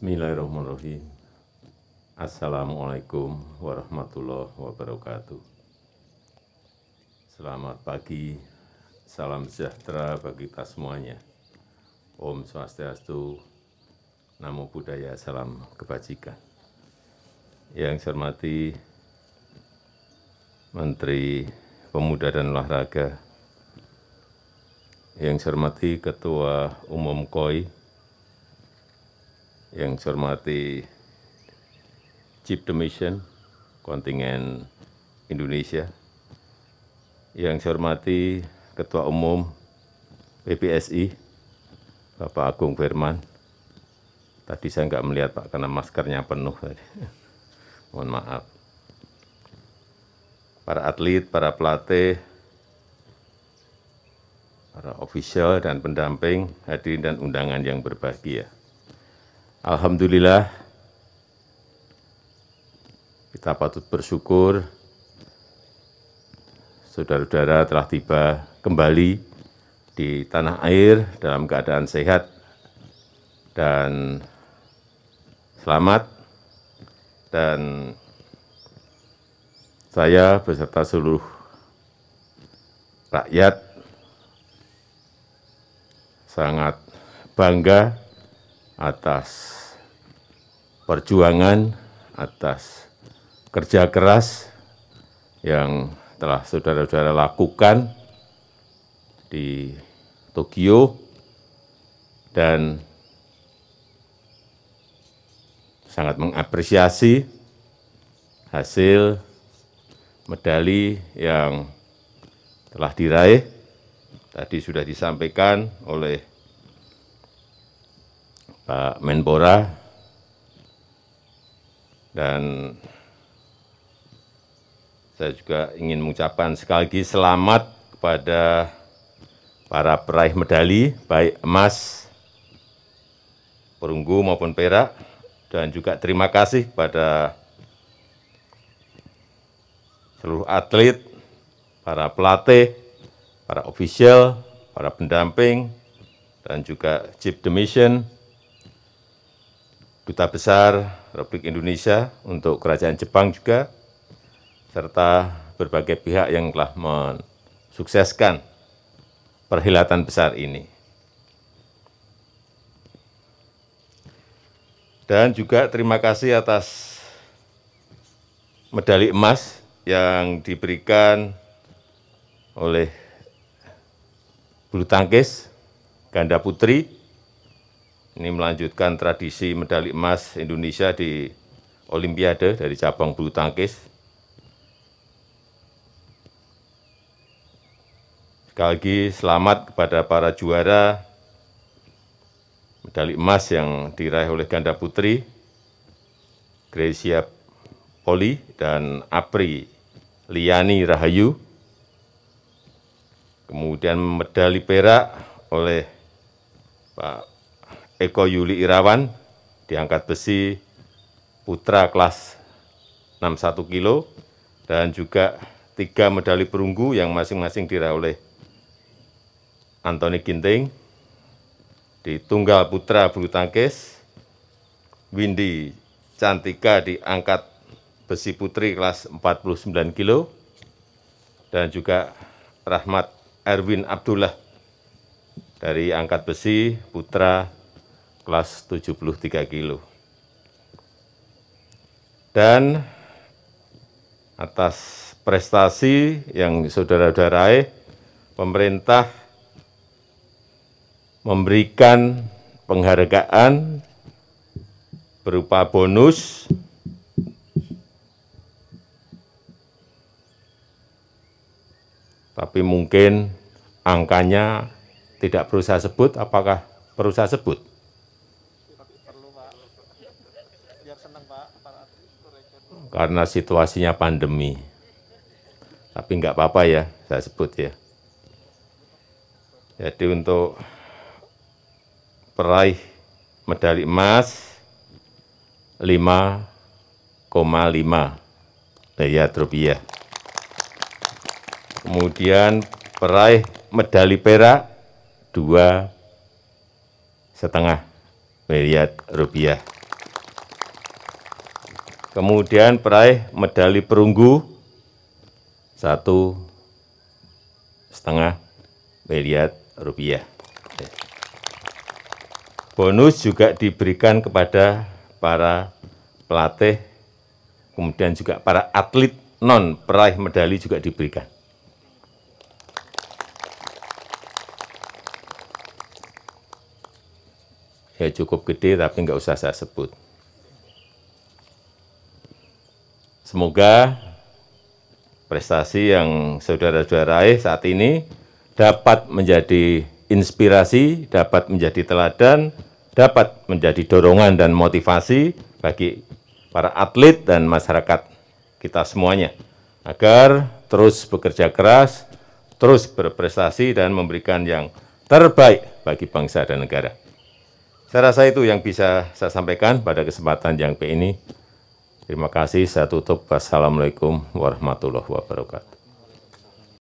Bismillahirrahmanirrahim. Assalamualaikum warahmatullahi wabarakatuh. Selamat pagi, salam sejahtera bagi kita semuanya. Om Swastiastu, Namo Buddhaya, salam kebajikan. Yang saya hormati Menteri Pemuda dan Olahraga, yang saya hormati Ketua Umum KOI, yang saya hormati Chief Demission kontingen Indonesia, yang saya hormati Ketua Umum PPSI, Bapak Agung Firman. Tadi saya nggak melihat Pak karena maskernya penuh Mohon maaf. Para atlet, para pelatih, para ofisial dan pendamping, hadirin dan undangan yang berbahagia. Alhamdulillah kita patut bersyukur saudara-saudara telah tiba kembali di tanah air dalam keadaan sehat dan selamat dan saya beserta seluruh rakyat sangat bangga atas perjuangan, atas kerja keras yang telah saudara-saudara lakukan di Tokyo dan sangat mengapresiasi hasil medali yang telah diraih. Tadi sudah disampaikan oleh Pak Menpora, dan saya juga ingin mengucapkan sekali lagi selamat kepada para peraih medali, baik emas, perunggu maupun perak, dan juga terima kasih kepada seluruh atlet, para pelatih, para ofisial, para pendamping, dan juga chief demission, Duta Besar Republik Indonesia untuk Kerajaan Jepang juga, serta berbagai pihak yang telah mensukseskan perhelatan besar ini. Dan juga terima kasih atas medali emas yang diberikan oleh bulu tangkis ganda putri ini melanjutkan tradisi medali emas Indonesia di Olimpiade dari cabang bulu tangkis. Sekali lagi selamat kepada para juara medali emas yang diraih oleh ganda putri Gracia Poli dan Apri Liani Rahayu. Kemudian medali perak oleh Pak Eko Yuli Irawan diangkat besi putra kelas 61 kilo dan juga tiga medali perunggu yang masing-masing diraih oleh Anthony Ginting di tunggal putra bulu tangkis Windy Cantika diangkat besi putri kelas 49 kilo dan juga Rahmat Erwin Abdullah dari angkat besi putra kelas 73 kilo. Dan atas prestasi yang saudara-saudara pemerintah memberikan penghargaan berupa bonus tapi mungkin angkanya tidak perlu saya sebut apakah perlu saya sebut karena situasinya pandemi. Tapi enggak apa-apa ya, saya sebut ya. Jadi untuk peraih medali emas 5,5 miliar rupiah. Kemudian peraih medali perak dua setengah miliar rupiah kemudian peraih medali perunggu satu setengah miliar rupiah. Bonus juga diberikan kepada para pelatih, kemudian juga para atlet non peraih medali juga diberikan. Ya cukup gede tapi nggak usah saya sebut. Semoga prestasi yang saudara-saudara raih saat ini dapat menjadi inspirasi, dapat menjadi teladan, dapat menjadi dorongan dan motivasi bagi para atlet dan masyarakat kita semuanya agar terus bekerja keras, terus berprestasi dan memberikan yang terbaik bagi bangsa dan negara. Saya rasa itu yang bisa saya sampaikan pada kesempatan yang ini. Terima kasih, saya tutup. Wassalamualaikum warahmatullahi wabarakatuh.